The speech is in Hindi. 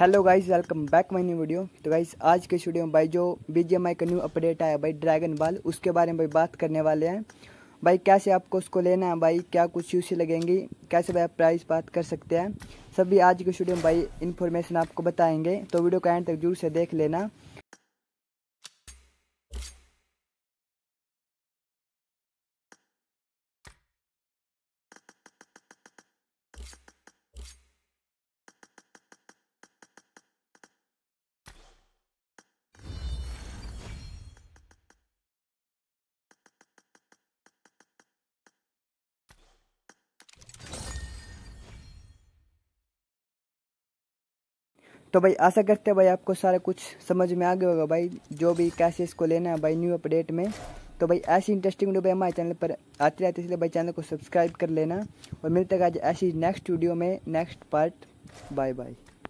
hello guys welcome back my new video तो गाइस आज के स्टूडियो में भाई जो आई का न्यू अपडेट आया भाई ड्रैगन बाल उसके बारे में भाई बात करने वाले हैं भाई कैसे आपको उसको लेना है भाई क्या कुछ यूसी लगेंगी कैसे भाई आप प्राइस बात कर सकते हैं सभी आज के स्टूडियो में भाई इन्फॉर्मेशन आपको बताएंगे तो वीडियो का एंड तक जरूर से देख लेना तो भाई आशा करते हैं भाई आपको सारा कुछ समझ में आ गया होगा भाई जो भी कैसे इसको लेना है भाई न्यू अपडेट में तो भाई ऐसी इंटरेस्टिंग वीडियो भाई हमारे चैनल पर आती रहती है इसलिए भाई चैनल को सब्सक्राइब कर लेना और मिलते हैं आज ऐसी नेक्स्ट वीडियो में नेक्स्ट पार्ट बाय बाय